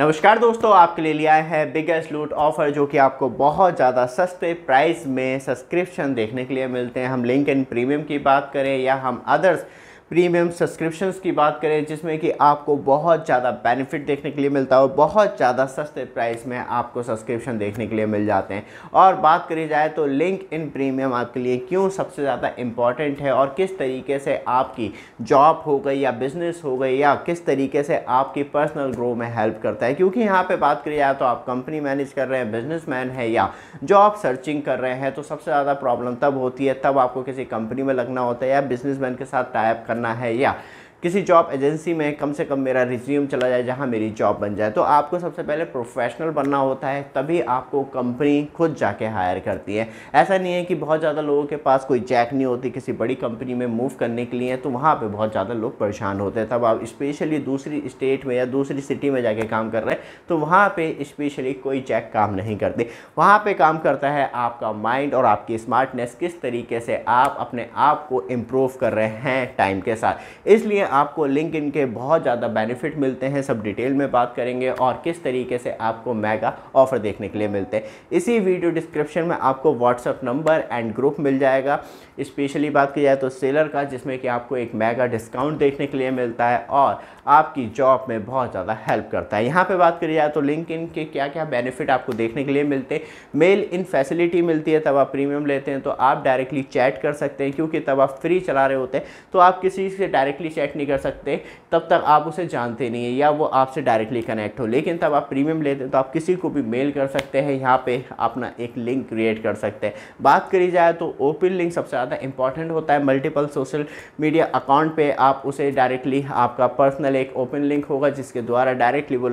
नमस्कार दोस्तों आपके लिए लिया है बिगेस्ट लूट ऑफर जो कि आपको बहुत ज़्यादा सस्ते प्राइस में सब्सक्रिप्शन देखने के लिए मिलते हैं हम लिंक इन प्रीमियम की बात करें या हम अदर्स प्रीमियम सब्सक्रिप्शंस की बात करें जिसमें कि आपको बहुत ज़्यादा बेनिफिट देखने के लिए मिलता है और बहुत ज़्यादा सस्ते प्राइस में आपको सब्सक्रिप्शन देखने के लिए मिल जाते हैं और बात करी जाए तो लिंक इन प्रीमियम आपके लिए क्यों सबसे ज़्यादा इम्पॉर्टेंट है और किस तरीके से आपकी जॉब हो गई या बिज़नेस हो गई या किस तरीके से आपकी पर्सनल ग्रो में हेल्प करता है क्योंकि यहाँ पर बात करी जाए तो आप कंपनी मैनेज कर रहे हैं बिजनेस है या जॉब सर्चिंग कर रहे हैं तो सबसे ज़्यादा प्रॉब्लम तब होती है तब आपको किसी कंपनी में लगना होता है या बिजनेस के साथ टाइप करना करना है या किसी जॉब एजेंसी में कम से कम मेरा रिज्यूम चला जाए जहाँ मेरी जॉब बन जाए तो आपको सबसे पहले प्रोफेशनल बनना होता है तभी आपको कंपनी खुद जाके हायर करती है ऐसा नहीं है कि बहुत ज़्यादा लोगों के पास कोई जैक नहीं होती किसी बड़ी कंपनी में मूव करने के लिए तो वहाँ पर बहुत ज़्यादा लोग परेशान होते हैं तब आप स्पेशली दूसरी स्टेट में या दूसरी सिटी में जाके काम कर रहे हैं तो वहाँ पर स्पेशली कोई जैक काम नहीं करती वहाँ पर काम करता है आपका माइंड और आपकी स्मार्टनेस किस तरीके से आप अपने आप को इम्प्रूव कर रहे हैं टाइम के साथ इसलिए आपको लिंक के बहुत ज़्यादा बेनिफिट मिलते हैं सब डिटेल में बात करेंगे और किस तरीके से आपको मेगा ऑफ़र देखने के लिए मिलते हैं इसी वीडियो डिस्क्रिप्शन में आपको व्हाट्सअप नंबर एंड ग्रुप मिल जाएगा स्पेशली बात की जाए तो सेलर का जिसमें कि आपको एक मेगा डिस्काउंट देखने के लिए मिलता है और आपकी जॉब में बहुत ज़्यादा हेल्प करता है यहाँ पर बात करी जाए तो लिंक इन के क्या क्या बेनिफिट आपको देखने के लिए मिलते हैं मेल इन फैसिलिटी मिलती है तब आप प्रीमियम लेते हैं तो आप डायरेक्टली चैट कर सकते हैं क्योंकि तब आप फ्री चला रहे होते हैं तो आप किसी से डायरेक्टली चैट नहीं कर सकते तब तक आप उसे जानते नहीं है या वो आपसे डायरेक्टली कनेक्ट हो लेकिन तब आप प्रीमियम लेते हैं तो आप किसी को भी मेल कर सकते हैं यहाँ पे अपना एक लिंक क्रिएट कर सकते हैं बात करी जाए तो ओपन लिंक सबसे ज़्यादा इंपॉर्टेंट होता है मल्टीपल सोशल मीडिया अकाउंट पर आप उसे डायरेक्टली आपका पर्सनल एक ओपन लिंक होगा जिसके द्वारा डायरेक्टली वो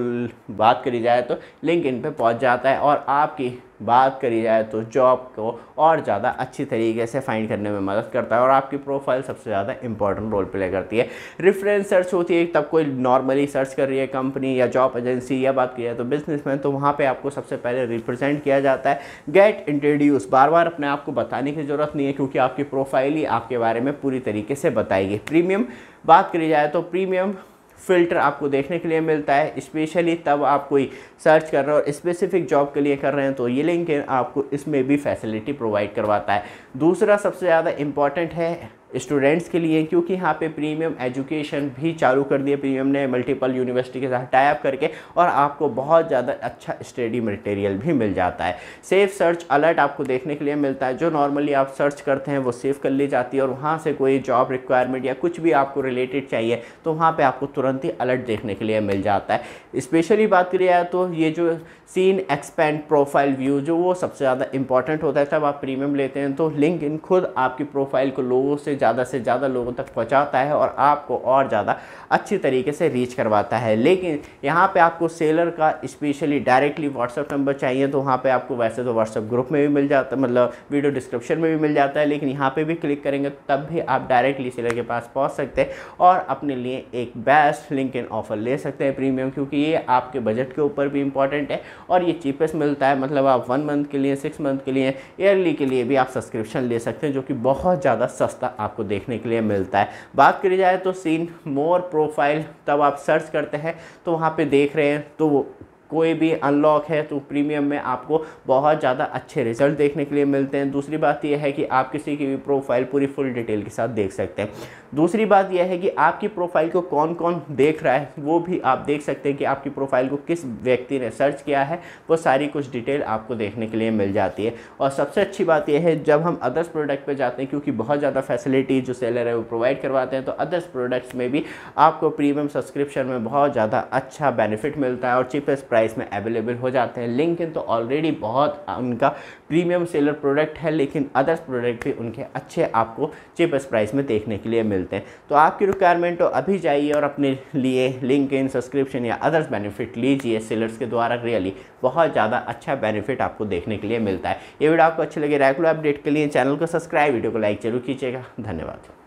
बात करी जाए तो लिंक इन पर पहुँच जाता है और आपकी बात करी जाए तो जॉब को और ज़्यादा अच्छी तरीके से फाइंड करने में मदद करता है और आपकी प्रोफाइल सबसे ज़्यादा इंपॉर्टेंट रोल प्ले करती है रेफरेंस सर्च होती है तब कोई नॉर्मली सर्च कर रही है कंपनी या जॉब एजेंसी या बात की जाए तो बिजनेसमैन तो वहाँ पर आपको सबसे पहले रिप्रेजेंट किया जाता है गेट इंट्रोड्यूस बार बार अपने आप को बताने की ज़रूरत नहीं है क्योंकि आपकी प्रोफाइल ही आपके बारे में पूरी तरीके से बताएगी प्रीमियम बात करी जाए तो प्रीमियम फिल्टर आपको देखने के लिए मिलता है स्पेशली तब आप कोई सर्च कर रहे हो और स्पेसिफिक जॉब के लिए कर रहे हैं तो ये लिंक आपको इसमें भी फैसिलिटी प्रोवाइड करवाता है दूसरा सबसे ज़्यादा इम्पॉर्टेंट है स्टूडेंट्स के लिए क्योंकि यहाँ पे प्रीमियम एजुकेशन भी चालू कर दिए प्रीमियम ने मल्टीपल यूनिवर्सिटी के साथ टाइप करके और आपको बहुत ज़्यादा अच्छा स्टडी मटेरियल भी मिल जाता है सेफ सर्च अलर्ट आपको देखने के लिए मिलता है जो नॉर्मली आप सर्च करते हैं वो सेव कर ली जाती है और वहाँ से कोई जॉब रिक्वायरमेंट या कुछ भी आपको रिलेटेड चाहिए तो वहाँ पर आपको तुरंत ही अलर्ट देखने के लिए मिल जाता है स्पेशली बात करी जाए तो ये जो सीन एक्सपेंड प्रोफाइल व्यू जो वो सबसे ज़्यादा इंपॉर्टेंट होता है जब आप प्रीमियम लेते हैं तो लिंक इन खुद आपकी प्रोफाइल को लोगों से ज़्यादा से ज़्यादा लोगों तक पहुँचाता है और आपको और ज़्यादा अच्छी तरीके से रीच करवाता है लेकिन यहाँ पर आपको सेलर का स्पेशली डायरेक्टली व्हाट्सअप नंबर चाहिए तो वहाँ पर आपको वैसे तो व्हाट्सअप ग्रुप में भी मिल जाता मतलब वीडियो डिस्क्रिप्शन में भी मिल जाता है लेकिन यहाँ पर भी क्लिक करेंगे तब भी आप डायरेक्टली सेलर के पास पहुँच सकते हैं और अपने लिए एक बेस्ट लिंक इन ऑफर ले सकते हैं प्रीमियम क्योंकि ये आपके बजट के ऊपर भी इंपॉर्टेंट है और ये चीपेस्ट मिलता है मतलब आप वन मंथ के लिए सिक्स मंथ के लिए ईयरली के लिए भी आप सब्सक्रिप्शन ले सकते हैं जो कि बहुत ज़्यादा सस्ता आप आपको देखने के लिए मिलता है बात करी जाए तो सीन मोर प्रोफाइल तब आप सर्च करते हैं तो वहाँ पे देख रहे हैं तो कोई भी अनलॉक है तो प्रीमियम में आपको बहुत ज़्यादा अच्छे रिजल्ट देखने के लिए मिलते हैं दूसरी बात यह है कि आप किसी की भी प्रोफाइल पूरी फुल डिटेल के साथ देख सकते हैं दूसरी बात यह है कि आपकी प्रोफाइल को कौन कौन देख रहा है वो भी आप देख सकते हैं कि आपकी प्रोफाइल को किस व्यक्ति ने सर्च किया है वो सारी कुछ डिटेल आपको देखने के लिए मिल जाती है और सबसे अच्छी बात यह है जब हम अदर्स प्रोडक्ट पर जाते हैं क्योंकि बहुत ज़्यादा फैसिलिटी जो सेलर है वो प्रोवाइड करवाते हैं तो अदर्स प्रोडक्ट्स में भी आपको प्रीमियम सब्सक्रिप्शन में बहुत ज़्यादा अच्छा बेनिफिट मिलता है और चीपेस्ट प्राइस में अवेलेबल हो जाते हैं लिंकिन तो ऑलरेडी बहुत उनका प्रीमियम सेलर प्रोडक्ट है लेकिन अदर्स प्रोडक्ट भी उनके अच्छे आपको चीपेस्ट प्राइस में देखने के लिए मिलते हैं तो आपकी रिक्वायरमेंट तो अभी जाइए और अपने लिए लिंक इन सब्सक्रिप्शन या अदर्स बेनिफिट लीजिए सेलर्स के द्वारा रियली बहुत ज़्यादा अच्छा बेनिफिट आपको देखने के लिए मिलता है ये वीडियो आपको अच्छी लगे रेगुलर अपडेट के लिए चैनल को सब्सक्राइब वीडियो को लाइक जरूर कीजिएगा धन्यवाद